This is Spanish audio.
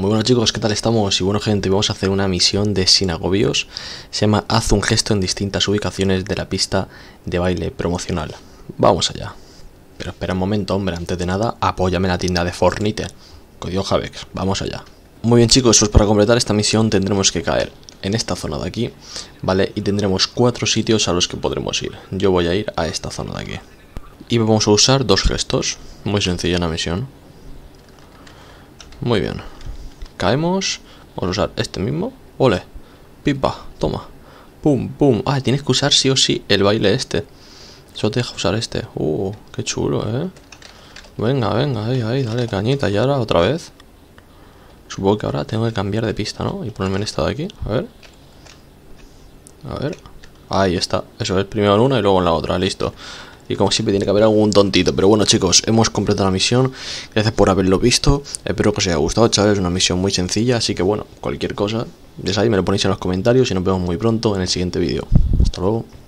Muy buenos chicos, ¿qué tal estamos? Y bueno gente, vamos a hacer una misión de sinagobios. Se llama Haz un gesto en distintas ubicaciones de la pista de baile promocional. Vamos allá. Pero espera un momento, hombre, antes de nada, apóyame en la tienda de Fornite. Código Javex, vamos allá. Muy bien chicos, pues para completar esta misión tendremos que caer en esta zona de aquí, ¿vale? Y tendremos cuatro sitios a los que podremos ir. Yo voy a ir a esta zona de aquí. Y vamos a usar dos gestos. Muy sencilla la misión. Muy bien. Caemos. Vamos a usar este mismo. Ole. Pipa. Toma. Pum, pum. Ah, tienes que usar sí o sí el baile este. solo te deja usar este. Uh, qué chulo, eh. Venga, venga, ahí, ahí, dale cañita. Y ahora otra vez. Supongo que ahora tengo que cambiar de pista, ¿no? Y ponerme en esta de aquí. A ver. A ver. Ahí está. Eso es primero en una y luego en la otra. Listo. Y como siempre tiene que haber algún tontito. Pero bueno chicos, hemos completado la misión. Gracias por haberlo visto. Espero que os haya gustado, chavales. Es una misión muy sencilla. Así que bueno, cualquier cosa, ya sabéis, me lo ponéis en los comentarios y nos vemos muy pronto en el siguiente vídeo. Hasta luego.